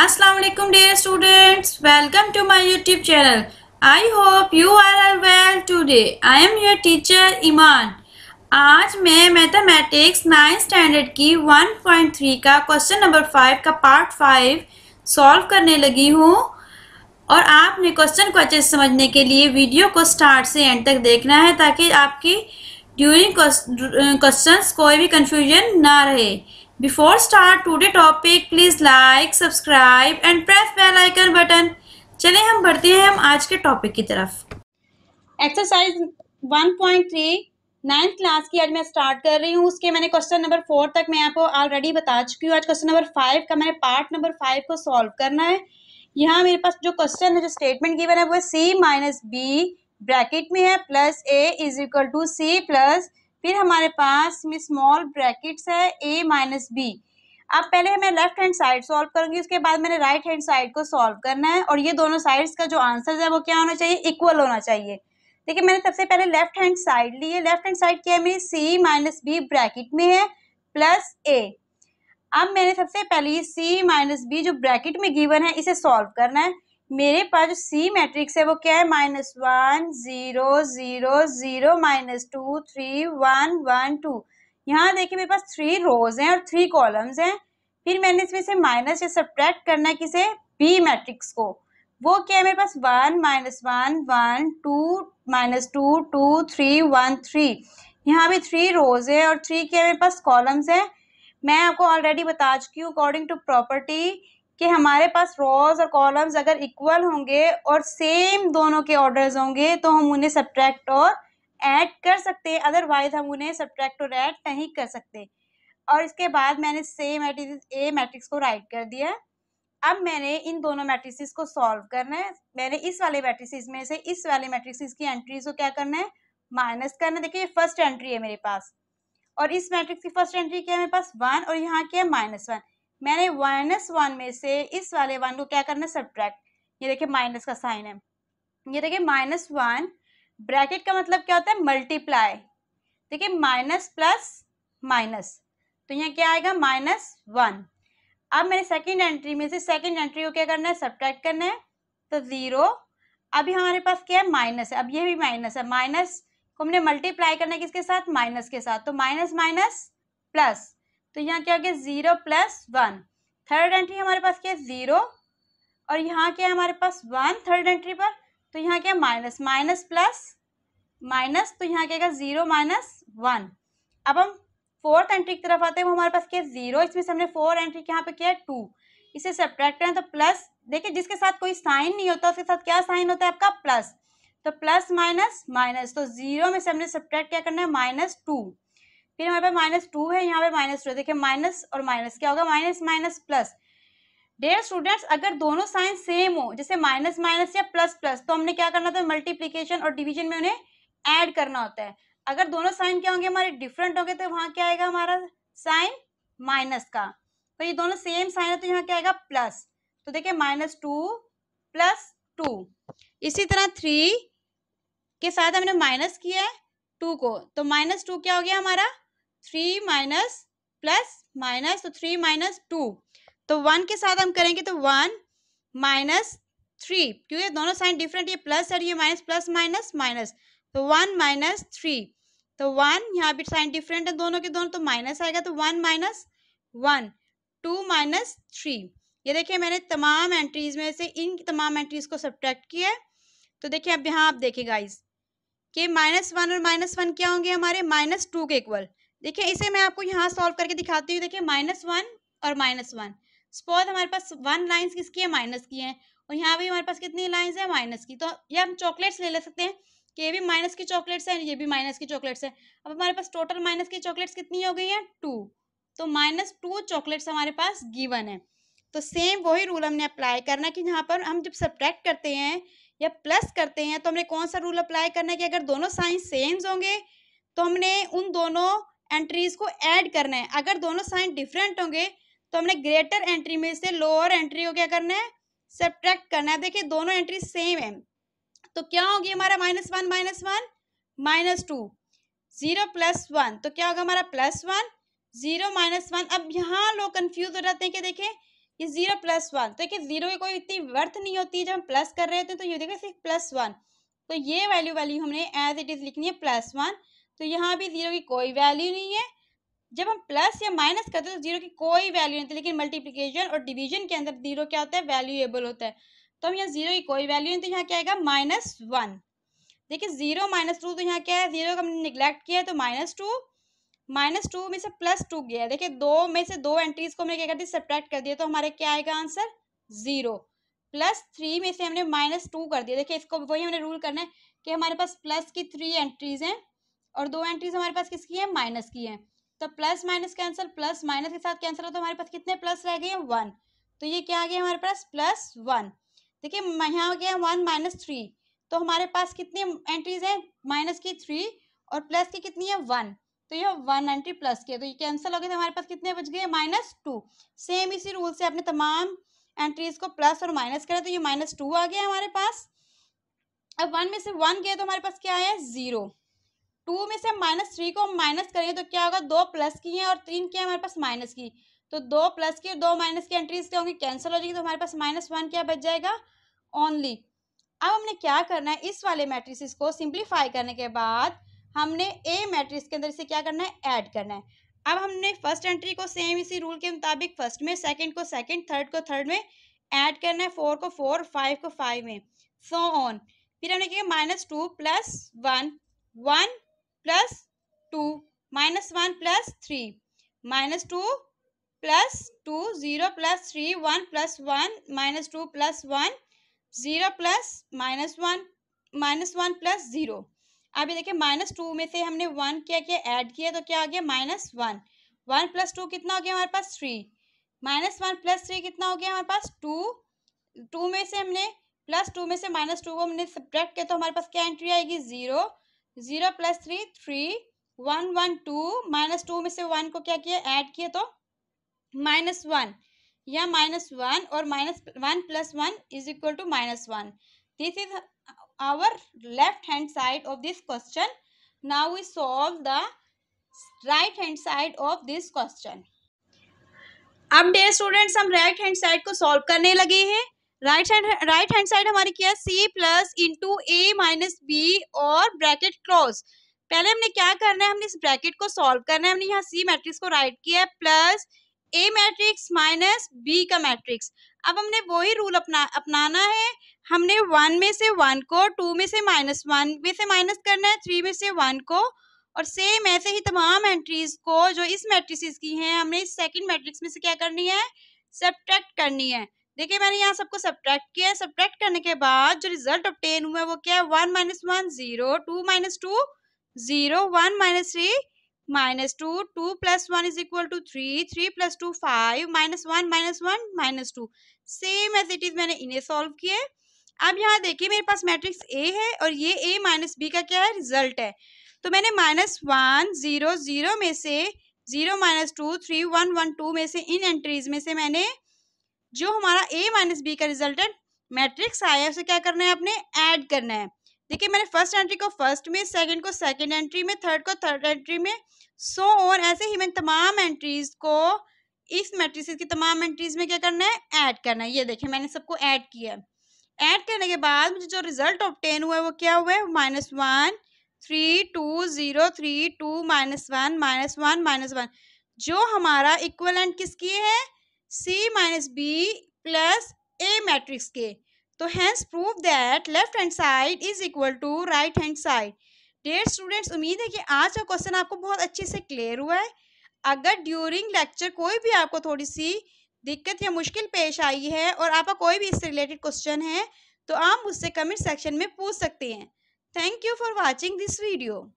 अस्सलाम वालेकुम dear students welcome to my YouTube channel I hope you are are well today I am your teacher Iman आज मैं mathematics ninth standard की 1.3 का question number five का part five solve करने लगी हूँ और आपने क्वेश्चन को अच्छे से समझने के लिए वीडियो को स्टार्ट से एंड तक देखना है ताकि आपकी ड्यूरिंग क्वेश्चन कोई भी कन्फ्यूजन ना रहे Before start today topic, please like, subscribe and press bell icon button. चले हम बढ़ते हैं हम आज के टॉपिक की तरफ एक्सरसाइज 1.3 पॉइंट नाइन्थ क्लास की आज मैं स्टार्ट कर रही हूँ उसके मैंने क्वेश्चन नंबर फोर तक मैं आपको ऑलरेडी बता चुकी हूँ आज क्वेश्चन नंबर फाइव का मैंने पार्ट नंबर फाइव को सॉल्व करना है यहाँ मेरे पास जो क्वेश्चन है जो स्टेटमेंट गिवन है वो सी माइनस बी ब्रैकेट में है plus A is equal to C plus फिर हमारे पास में स्मॉल ब्रैकेट्स है ए माइनस बी अब पहले मैं लेफ्ट हैंड साइड सॉल्व करूंगी उसके बाद मैंने राइट हैंड साइड को सॉल्व करना है और ये दोनों साइड्स का जो आंसर है वो क्या होना चाहिए इक्वल होना चाहिए देखिए मैंने सबसे पहले लेफ्ट हैंड साइड ली है लेफ्ट हैंड साइड क्या है मेरी सी माइनस बी ब्रैकेट में है प्लस ए अब मैंने सबसे पहले ये सी माइनस बी जो ब्रैकेट में गिवन है इसे सॉल्व करना है मेरे पास जो सी मैट्रिक्स है वो क्या है minus one zero zero zero minus two three one one two यहाँ देखिए मेरे पास थ्री रोज हैं और थ्री कॉलम्स हैं फिर मैंने इसमें से माइनस या सब्ट्रैक्ट करना है किसे बी मैट्रिक्स को वो क्या है मेरे पास one minus one one two minus two two three one three यहाँ भी थ्री रोज है और थ्री क्या है मेरे पास कॉलम्स हैं मैं आपको ऑलरेडी बता चुकी हूँ अकॉर्डिंग टू प्रॉपर्टी कि हमारे पास रोज और कॉलम्स अगर इक्वल होंगे और सेम दोनों के ऑर्डर्स होंगे तो हम उन्हें सब्ट्रैक्ट और ऐड कर सकते हैं अदरवाइज हम उन्हें सब्ट्रैक्ट और ऐड नहीं कर सकते और इसके बाद मैंने सेम मैट्रिक्स ए मैट्रिक्स को राइट कर दिया अब मैंने इन दोनों मैट्रिक्स को सॉल्व करना है मैंने इस वाले मैट्रिक्स में से इस वाले मैट्रिक्स की एंट्रीज को क्या करना है माइनस करना है देखिए फर्स्ट एंट्री है मेरे पास और इस मैट्रिक्स की फर्स्ट एंट्री क्या है मेरे पास वन और यहाँ क्या है माइनस वन मैंने माइनस वन में से इस वाले वन को क्या करना है सब्ट्रैक्ट ये देखिए माइनस का साइन है ये देखिए माइनस वन ब्रैकेट का मतलब क्या होता है मल्टीप्लाई देखिए माइनस प्लस माइनस तो यहाँ क्या आएगा माइनस वन अब मैंने सेकेंड एंट्री में से सेकेंड एंट्री को क्या करना है सब्ट्रैक्ट करना है तो ज़ीरो अभी हमारे पास क्या है माइनस है अब ये भी माइनस है माइनस को हमने मल्टीप्लाई करना है किसके साथ माइनस के साथ तो माइनस माइनस प्लस तो यहाँ क्या हो गया zero plus one third entry हमारे पास क्या है ज़ीरो और यहाँ क्या है हमारे पास वन थर्ड एंट्री पर तो यहाँ क्या है माइनस माइनस प्लस माइनस तो यहाँ क्या ज़ीरो माइनस वन अब हम फोर्थ एंट्री की तरफ आते हैं वो हमारे पास क्या है ज़ीरो इसमें से हमने फोर एंट्री यहाँ पे किया है टू इसे सब्ट्रैक्ट करें तो प्लस देखिए जिसके साथ कोई साइन नहीं होता उसके साथ क्या साइन होता है आपका प्लस तो प्लस माइनस माइनस तो जीरो में से हमने सब्ट्रैक्ट क्या करना है माइनस टू फिर हमारे पास माइनस टू है यहाँ पे माइनस टू देखिए माइनस और माइनस क्या होगा minus minus plus dear students अगर दोनों साइन सेम हो जैसे माइनस माइनस या प्लस प्लस तो हमने क्या करना था मल्टीप्लीकेशन और डिविजन में उन्हें एड करना होता है अगर दोनों साइन क्या होंगे हमारे डिफरेंट होंगे तो वहाँ क्या आएगा हमारा साइन माइनस का तो ये दोनों सेम साइन है तो यहाँ क्या आएगा प्लस तो देखिए माइनस टू प्लस टू इसी तरह थ्री के साथ हमने माइनस किया है टू को तो माइनस टू क्या हो गया हमारा थ्री माइनस प्लस माइनस तो थ्री माइनस टू तो वन के साथ हम करेंगे तो वन माइनस थ्री क्योंकि दोनों साइन डिफरेंट ये प्लस और ये माइनस प्लस माइनस माइनस तो वन माइनस थ्री तो वन यहाँ पे साइन डिफरेंट है दोनों के दोनों तो माइनस आएगा तो one minus one two minus three ये देखिए मैंने तमाम एंट्रीज में से इन तमाम एंट्रीज को सब्ट्रैक्ट किया है तो देखिए अब यहाँ आप देखिए गाइज के माइनस वन और माइनस वन क्या होंगे हमारे माइनस टू के इक्वल देखिए इसे मैं आपको यहाँ सॉल्व करके दिखाती हूँ देखिए माइनस वन और माइनस वन सपोज हमारे पास वन लाइन्स किसकी है माइनस की है और यहाँ भी हमारे पास कितनी लाइन्स है माइनस की तो ये हम चॉकलेट्स ले ले सकते हैं कि ये भी माइनस की चॉकलेट्स हैं ये भी माइनस की चॉकलेट्स हैं अब हमारे पास टोटल माइनस की चॉकलेट्स कितनी हो गई हैं टू तो माइनस टू चॉकलेट्स हमारे पास गिवन तो है तो सेम वही रूल हमने अप्लाई करना कि यहाँ पर हम जब सब्ट्रैक्ट करते हैं या प्लस करते हैं तो हमने कौन सा रूल अप्लाई करना है कि अगर दोनों साइंस सेम्स होंगे तो हमने उन दोनों एंट्रीज को ऐड करना है अगर दोनों साइन डिफरेंट होंगे तो हमने ग्रेटर एंट्री में से लोअर एंट्री को क्या करना है सब्ट्रैक्ट करना है देखिए दोनों एंट्री सेम है तो क्या होगी हमारा minus one minus one minus two zero plus one तो क्या होगा हमारा plus one zero minus one अब यहाँ लोग कंफ्यूज हो जाते हैं कि देखें ये जीरो प्लस वन तो देखिए जीरो की कोई इतनी वर्थ नहीं होती जब हम प्लस कर रहे होते हैं तो ये देखिए सिर्फ प्लस वन तो ये वैल्यू वैल्यू हमने एज इट इज लिखनी है प्लस वन तो यहाँ भी जीरो की कोई वैल्यू नहीं है जब हम प्लस या माइनस करते हैं तो जीरो की कोई वैल्यू नहीं होती लेकिन मल्टीप्लीकेशन और डिवीजन के अंदर जीरो क्या होता है वैल्यूएबल होता है तो हम यहाँ जीरो की कोई वैल्यू नहीं तो यहाँ क्या आएगा माइनस वन देखिए जीरो माइनस टू तो यहाँ क्या है जीरो का हमने निगलेक्ट किया है तो माइनस टू माइनस टू में से प्लस टू गया है देखिए दो में से दो एंट्रीज को हमने क्या कर दिया सब्ट्रैक्ट कर दिया तो हमारे क्या आएगा आंसर जीरो प्लस थ्री में से हमने माइनस टू कर दिया देखिए इसको वही हमने रूल करना है कि हमारे पास प्लस की थ्री एंट्रीज हैं और दो एंट्रीज हमारे पास किसकी है माइनस की है तो plus minus cancel plus minus के साथ कैंसिल हो तो हमारे पास कितने प्लस रह गए वन तो ये क्या आ गया हमारे पास प्लस वन देखिए यहाँ हो गया वन माइनस थ्री तो हमारे पास कितनी एंट्रीज है माइनस की थ्री और प्लस की कितनी है वन तो ये वन एंट्री प्लस की है तो ये कैंसिल हो गए तो हमारे पास कितने बच गए माइनस टू सेम इसी रूल से आपने तमाम एंट्रीज को प्लस और माइनस करा तो ये माइनस टू आ गया हमारे पास अब वन में से वन गया तो हमारे पास क्या आया जीरो टू में से माइनस थ्री को माइनस करेंगे तो क्या होगा दो प्लस की है और तीन क्या है हमारे पास माइनस की तो दो प्लस की और दो माइनस की एंट्रीज क्या होंगी कैंसिल हो जाएगी तो हमारे पास माइनस वन क्या बच जाएगा ओनली अब हमने क्या करना है इस वाले मैट्रिसेस को सिंप्लीफाई करने के बाद हमने ए मैट्रिक्स के अंदर इसे क्या करना है ऐड करना है अब हमने फर्स्ट एंट्री को सेम इसी रूल के मुताबिक फर्स्ट में सेकंड को सेकंड थर्ड को थर्ड में ऐड करना है फोर को फोर फाइव को फाइव में सो so ऑन फिर हमने क्या minus two plus one one plus two minus one plus three minus two plus two zero plus three one plus one minus two plus one zero plus minus one minus one plus zero अब ये देखिए minus two में से हमने one क्या किया add किया तो क्या आ गया minus one one plus two कितना हो गया हमारे पास three minus one plus three कितना हो गया हमारे पास टू टू में से हमने प्लस टू में से माइनस टू को हमने सब्ट्रैक्ट किया तो हमारे पास क्या एंट्री आएगी zero zero plus three three one one two minus two में से वन को क्या किया ऐड किया तो माइनस वन या माइनस वन और minus one plus one is equal to minus one this is our left hand side of this question now we solve the right hand side of this question अब dear students हम right hand side को solve करने लगे हैं right hand right hand side हमारी क्या है C plus into A minus B और ब्रैकेट क्लोज पहले हमने क्या करना है हमने इस ब्रैकेट को सॉल्व करना है हमने यहाँ सी मैट्रिक्स को राइट किया है plus A matrix minus B का मैट्रिक्स अब हमने वही रूल अपना अपनाना है हमने वन में से वन को टू में से माइनस वन में से माइनस करना है थ्री में से वन को और सेम ऐसे ही तमाम एंट्रीज को जो इस मैट्रिक्स की हैं हमने इस सेकेंड मैट्रिक्स में से क्या करनी है सब्ट्रैक्ट करनी है देखिए मैंने यहाँ सबको सब्ट्रैक्ट किया है सब्ट्रैक्ट करने के बाद जो रिजल्ट ऑप्टेन हुआ है वो क्या है one minus one zero two minus two zero one minus three minus two two plus one is equal to three three plus two five minus one minus one minus two same as it is मैंने इन्हें solve किए अब यहाँ देखिए मेरे पास matrix A है और ये ए माइनस बी का क्या है रिजल्ट है तो मैंने माइनस वन जीरो जीरो में से zero minus two three one one two में से इन एंट्रीज में से मैंने जो हमारा ए माइनस बी का रिजल्टेंट मैट्रिक्स आया उसे क्या करना है अपने ऐड करना है देखिए मैंने फर्स्ट एंट्री को फर्स्ट में सेकंड को सेकंड एंट्री में थर्ड को थर्ड एंट्री में सो so और ऐसे ही मैंने तमाम एंट्रीज को इस मैट्रिक्स की तमाम एंट्रीज में क्या करना है ऐड करना है ये देखिए मैंने सबको ऐड किया है ऐड करने के बाद मुझे जो रिजल्ट ऑप्टेन हुआ है वो क्या हुआ है minus one three two zero three two minus one minus one minus one जो हमारा इक्वलेंट किसकी है C minus B plus A matrix के तो hence prove that left hand side is equal to right hand side dear students उम्मीद है कि आज का क्वेश्चन आपको बहुत अच्छे से क्लियर हुआ है अगर ड्यूरिंग लेक्चर कोई भी आपको थोड़ी सी दिक्कत या मुश्किल पेश आई है और आपका कोई भी इससे रिलेटेड क्वेश्चन है तो आप मुझसे कमेंट सेक्शन में पूछ सकते हैं thank you for watching this video